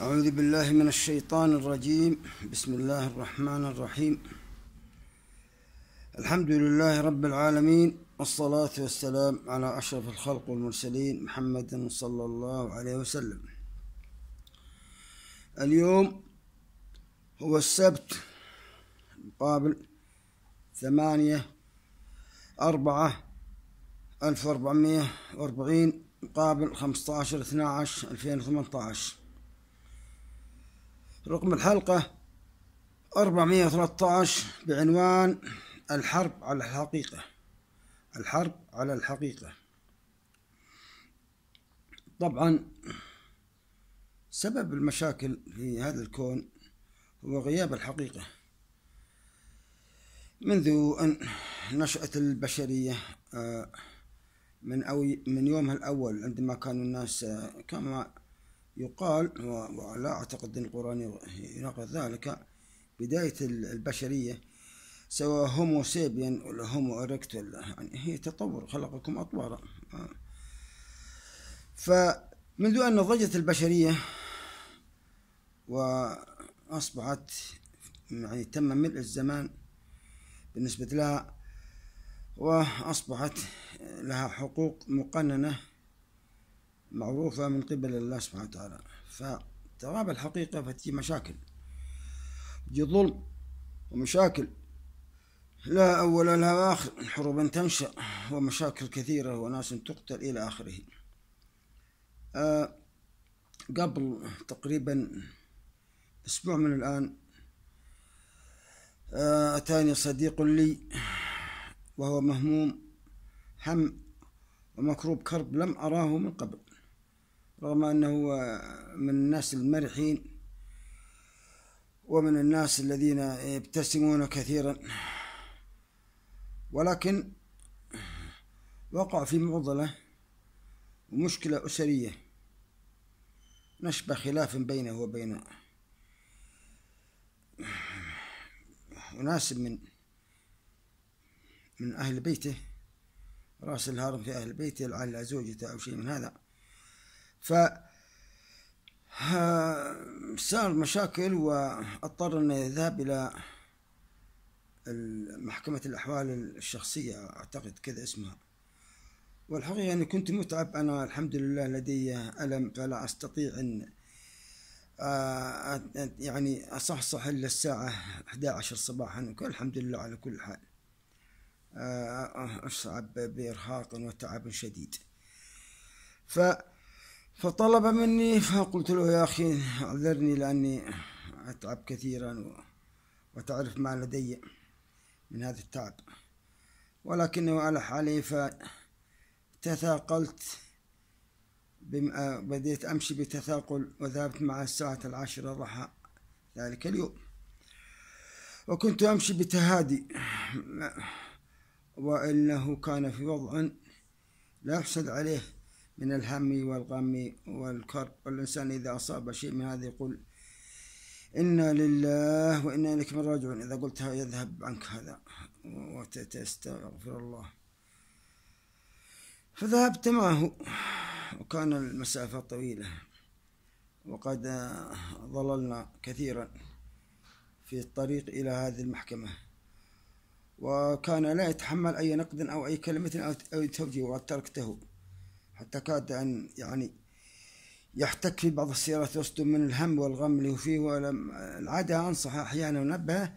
أعوذ بالله من الشيطان الرجيم بسم الله الرحمن الرحيم الحمد لله رب العالمين والصلاة والسلام على أشرف الخلق والمرسلين محمد صلى الله عليه وسلم اليوم هو السبت مقابل ثمانية أربعة ألف وأربعمية وأربعين مقابل خمسة عشر اثنا عشر ألفين وثمانية عشر رقم الحلقة 413 بعنوان الحرب على الحقيقة الحرب على الحقيقة طبعا سبب المشاكل في هذا الكون هو غياب الحقيقة منذ أن نشأت البشرية آه، من أو من يومها الأول عندما كانوا الناس آه، كما يقال ولا أعتقد أن القرآن يناقض ذلك بداية البشرية سواء هومو سيبين ولا هومو إريكت ولا يعني هي تطور خلقكم أطوارا فمنذ أن نضجت البشرية وأصبحت يعني تم ملء الزمان بالنسبة لها وأصبحت لها حقوق مقننة معروفة من قبل الله سبحانه وتعالى فتراب الحقيقة فتي مشاكل تجي ظلم ومشاكل لا أول لا آخر حروب تنشأ ومشاكل كثيرة وناس تقتل إلى آخره أه قبل تقريبا أسبوع من الآن أه أتاني صديق لي وهو مهموم هم ومكروب كرب لم أراه من قبل رغم أنه من الناس المرحين ومن الناس الذين يبتسمون كثيرا ولكن وقع في معضلة ومشكلة أسرية نشبه خلاف بينه وبين أناس من من أهل بيته رأس الهرم في أهل بيته لعل زوجته أو شيء من هذا ف آه، صار مشاكل واضطر اني اذهب الى محكمة الأحوال الشخصية أعتقد كذا اسمها والحقيقة أني كنت متعب أنا الحمد لله لدي ألم فلا أستطيع أن آه، يعني أصحصح إلا الساعة 11 صباحا الحمد لله على كل حال آه، أصعب بإرهاق وتعب شديد ف فطلب مني فقلت له يا أخي أعذرني لأني أتعب كثيرا وتعرف ما لدي من هذا التعب ولكنه ألح علي فتثاقلت بديت أمشي بتثاقل وذهبت مع الساعة العاشرة ضحى ذلك اليوم وكنت أمشي بتهادي وإنه كان في وضع لا يحسد عليه من الهم والغم والكرب والإنسان إذا أصاب شيء من هذا يقول إنا لله وإنا إليك من راجعون إذا قلتها يذهب عنك هذا وتستغفر الله فذهبت معه وكان المسافة طويلة وقد ضللنا كثيرا في الطريق إلى هذه المحكمة وكان لا يتحمل أي نقد أو أي كلمة أو توجيه وقد تركته حتى كاد أن يعني يحتك في بعض السيارات يصدم من الهم والغم اللي هو فيه ولم العادة أنصح أحيانا أنبهه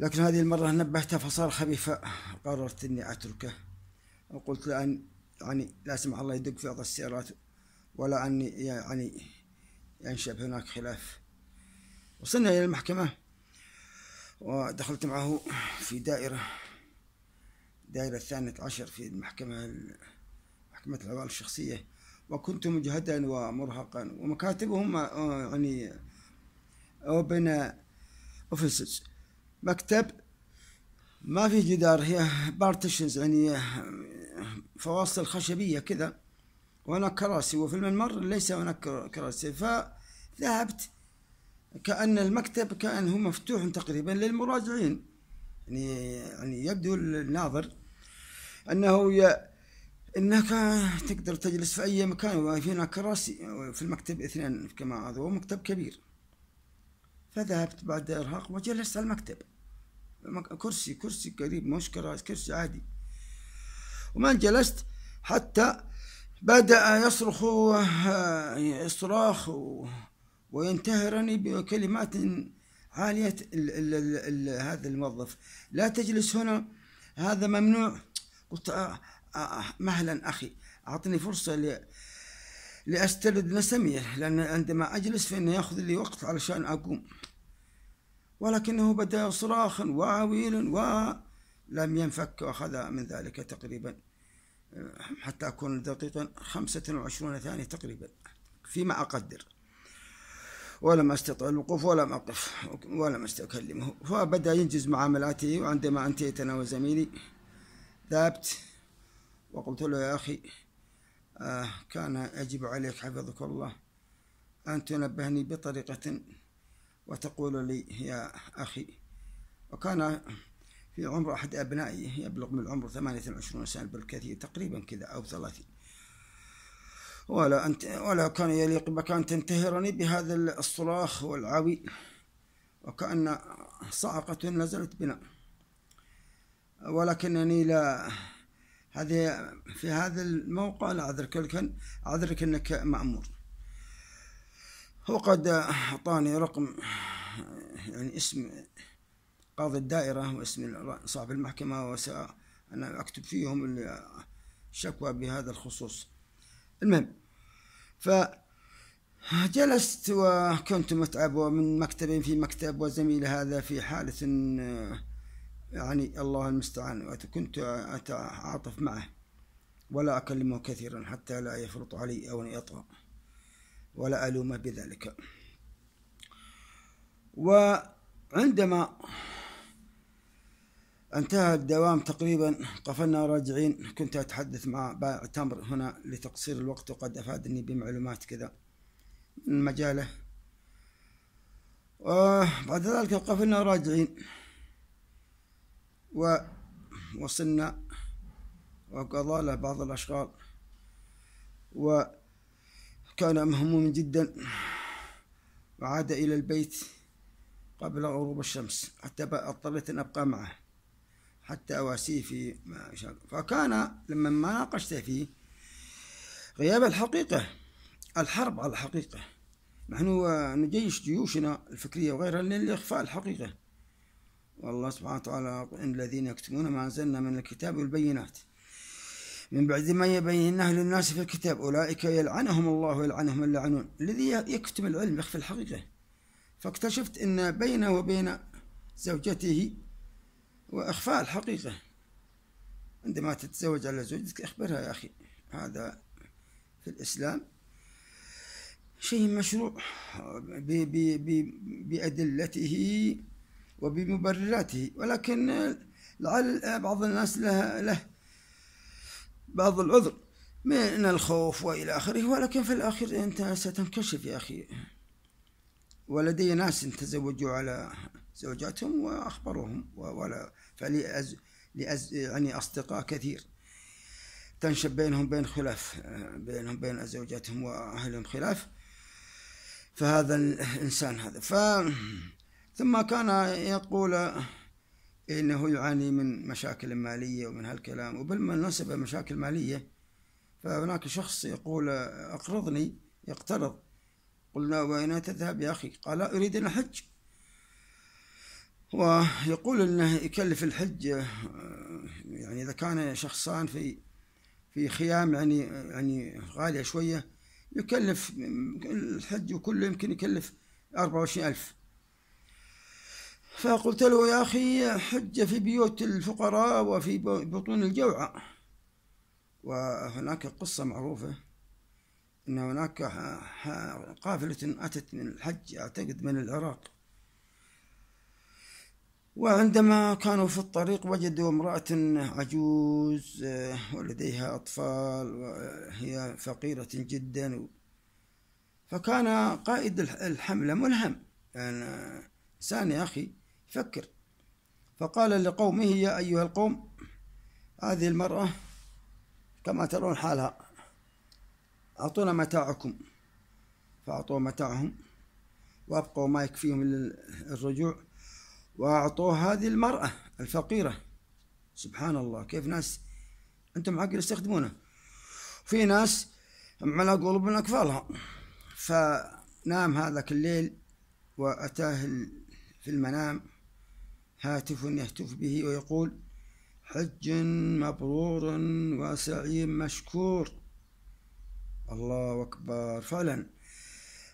لكن هذه المرة نبهته فصار خبيفة قررت إني أتركه وقلت لأن يعني لا سمح الله يدق في بعض السيارات ولا أن يعني ينشب هناك خلاف وصلنا إلى المحكمة ودخلت معه في دائرة دائرة الثانية عشر في المحكمة حكمة الأعمال الشخصية وكنت مجهدا ومرهقا ومكاتبهم آه، يعني اوبن آه، اوفيسز مكتب ما في جدار هي بارتيشنز يعني آه، فواصل خشبيه كذا وهناك كراسي وفي الممر ليس هناك كراسي فذهبت كأن المكتب كان هو مفتوح تقريبا للمراجعين يعني يعني يبدو الناظر أنه ي... انك تقدر تجلس في اي مكان وفي كراسي في المكتب اثنين كما هذا مكتب كبير فذهبت بعد ارهاق وجلست على المكتب كرسي كرسي قريب مش كراسي كرسي عادي وما جلست حتى بدأ يصرخ صراخ وينتهرني بكلمات عالية الـ الـ الـ الـ هذا الموظف لا تجلس هنا هذا ممنوع قلت آه، آه، آه، مهلا أخي أعطني فرصة ل... لأسترد نسميه لأن عندما أجلس فإنه يأخذ لي وقت علشان أقوم ولكنه بدأ صراخا وعويلا ولم ينفك وأخذ من ذلك تقريبا آه، حتى أكون دقيقا خمسة وعشرون ثانية تقريبا فيما أقدر ولم أستطع الوقوف ولم أقف ولم أكلمه فبدأ ينجز معاملاته وعندما انتهيت أنا وزميلي ذهبت وقلت له يا أخي آه كان يجب عليك حفظك الله أن تنبهني بطريقة وتقول لي يا أخي وكان في عمر أحد أبنائي يبلغ من العمر 28 سنة بالكثير تقريبا كذا أو 30 ولا أنت ولا كان يليق بك أن تنتهرني بهذا الصراخ والعوي وكأن صعقة نزلت بنا ولكنني لا هذه في هذا الموقع لا أعذرك لكن أعذرك أنك مأمور وقد أعطاني رقم يعني اسم قاضي الدائرة واسم صاحب المحكمة وسأ أنا أكتب فيهم الشكوى بهذا الخصوص المهم فجلست وكنت متعب ومن مكتب في مكتب وزميل هذا في حالة يعني الله المستعان كنت أتعاطف معه ولا أكلمه كثيرا حتى لا يفرط علي أو يطغى ولا ألومه بذلك وعندما انتهى الدوام تقريبا قفلنا راجعين كنت أتحدث مع بائع تمر هنا لتقصير الوقت وقد أفادني بمعلومات كذا من مجاله وبعد آه، ذلك قفلنا راجعين ووصلنا وقضى له بعض الأشغال وكان مهموما جدا وعاد إلى البيت قبل غروب الشمس حتى اضطريت أن أبقى معه حتى أواسيه في ما فكان لما ما ناقشته فيه غياب الحقيقة الحرب على الحقيقة نحن نجيش جيوشنا الفكرية وغيرها لإخفاء الحقيقة والله سبحانه وتعالى إن الذين يكتمون ما أنزلنا من الكتاب والبينات من بعد ما يبينه للناس في الكتاب أولئك يلعنهم الله ويلعنهم اللعنون الذي يكتم العلم يخفي الحقيقة فاكتشفت أن بينه وبين زوجته وإخفاء الحقيقة عندما تتزوج على زوجتك أخبرها يا أخي هذا في الإسلام شيء مشروع بأدلته وبمبرراته ولكن لعل بعض الناس له, له بعض العذر من الخوف والى اخره ولكن في الاخير انت ستنكشف يا اخي ولدي ناس تزوجوا على زوجاتهم واخبروهم ولا فلي أز لأز يعني اصدقاء كثير تنشب بينهم بين خلاف بينهم بين زوجاتهم واهلهم خلاف فهذا الانسان هذا ف ثم كان يقول إنه يعاني من مشاكل مالية ومن هالكلام وبالمناسبة مشاكل مالية فهناك شخص يقول أقرضني يقترض قلنا وأين تذهب يا أخي قال أريد أن أحج ويقول أنه يكلف الحج يعني إذا كان شخصان في في خيام يعني يعني غالية شوية يكلف الحج وكله يمكن يكلف أربعة وعشرين ألف فقلت له يا أخي حج في بيوت الفقراء وفي بطون الجوعى وهناك قصة معروفة أن هناك قافلة أتت من الحج أعتقد من العراق وعندما كانوا في الطريق وجدوا امرأة عجوز ولديها أطفال وهي فقيرة جدا فكان قائد الحملة ملهم يعني إنسان يا أخي فكر فقال لقومه يا أيها القوم هذه المرأة كما ترون حالها أعطونا متاعكم فأعطوا متاعهم وأبقوا ما يكفيهم للرجوع وأعطوه هذه المرأة الفقيرة سبحان الله كيف ناس أنتم عقل يستخدمونه في ناس على من أكفالها فنام هذاك الليل وأتاه في المنام هاتف يهتف به ويقول حج مبرور وسعي مشكور الله أكبر فعلا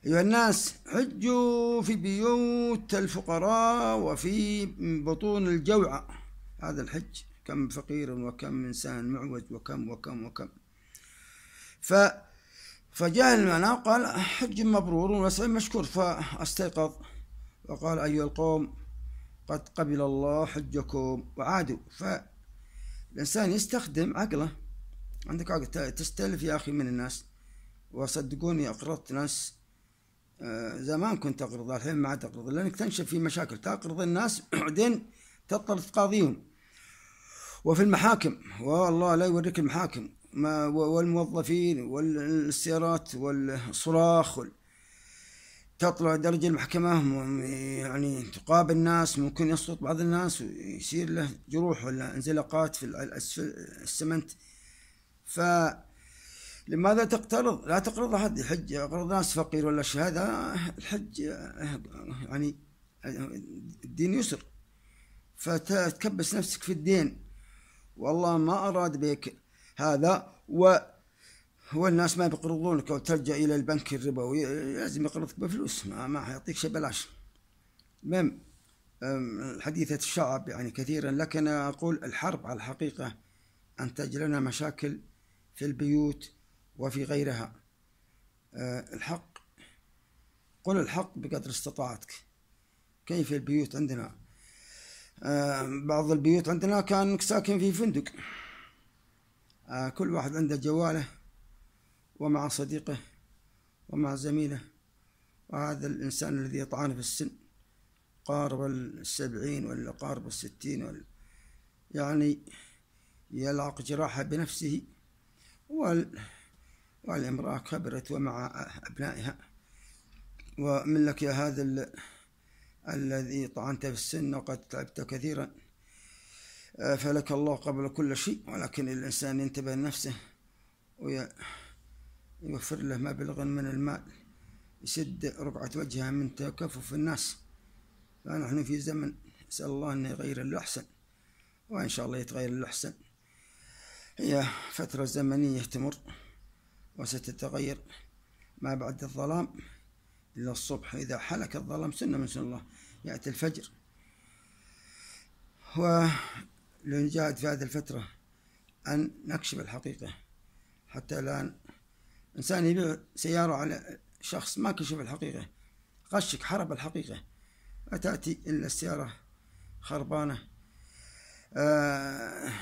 أيها الناس حجوا في بيوت الفقراء وفي بطون الجوعى هذا الحج كم فقير وكم إنسان معوج وكم وكم وكم ف فجاء المعنى قال حج مبرور وسعي مشكور فاستيقظ وقال أيها القوم قد قبل الله حجكم وعادوا فالإنسان يستخدم عقله عندك عقل تستلف يا أخي من الناس وصدقوني أقرضت ناس آه، زمان كنت أقرض الحين ما عاد أقرض لأنك تنشب في مشاكل تقرض الناس بعدين تضطر تقاضيهم وفي المحاكم والله لا يوريك المحاكم ما والموظفين والسيارات والصراخ وال تطلع درجة المحكمة يعني تقابل ناس ممكن يسقط بعض الناس ويصير له جروح ولا انزلاقات في الأسفل السمنت ف لماذا تقترض؟ لا تقرض أحد يحج اقرض ناس فقير ولا شيء هذا الحج يعني الدين يسر فتكبس نفسك في الدين والله ما أراد بك هذا و هو الناس ما بيقرضونك او تلجا الى البنك الربوي لازم يقرضك بفلوس ما, ما حيعطيك شيء بلاش مم حديثة الشعب يعني كثيرا لكن أقول الحرب على الحقيقة أنتج لنا مشاكل في البيوت وفي غيرها أه، الحق قل الحق بقدر استطاعتك كيف البيوت عندنا أه، بعض البيوت عندنا كان ساكن في فندق أه، كل واحد عنده جواله ومع صديقه ومع زميله وهذا الإنسان الذي يطعن في السن قارب السبعين ولا قارب الستين ولا يعني يلعق جراحة بنفسه وال والامرأة كبرت ومع أبنائها ومن لك يا هذا ال... الذي طعنت في السن وقد تعبت كثيرا فلك الله قبل كل شيء ولكن الإنسان ينتبه لنفسه ويأ يوفر له مبلغ من المال يسد ربعة وجهه من تكفف الناس فنحن في زمن نسأل الله أن يغير الأحسن وإن شاء الله يتغير الأحسن هي فترة زمنية تمر وستتغير ما بعد الظلام إلى الصبح إذا حلك الظلام سنة من سنة الله يأتي الفجر ولنجاهد في هذه الفترة أن نكشف الحقيقة حتى الآن إنسان يبيع سيارة على شخص ما كشف الحقيقة غشك حرب الحقيقة أتأتي إلا السيارة خربانة آه،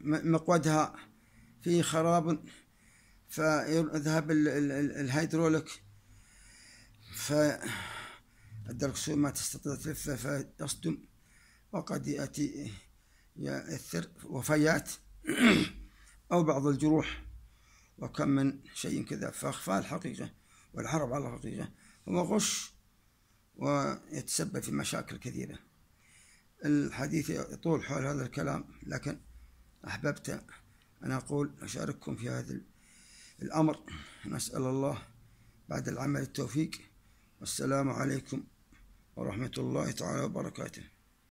مقودها فيه خراب فيذهب الهيدروليك فالدركسون ما تستطيع تلفه فيصدم وقد يأتي يأثر وفيات أو بعض الجروح وكم من شيء كذا فأخفاء الحقيقة والعرب على الحقيقة هو غش ويتسبب في مشاكل كثيرة الحديث يطول حول هذا الكلام لكن أحببت أن أقول أشارككم في هذا الأمر نسأل الله بعد العمل التوفيق والسلام عليكم ورحمة الله تعالى وبركاته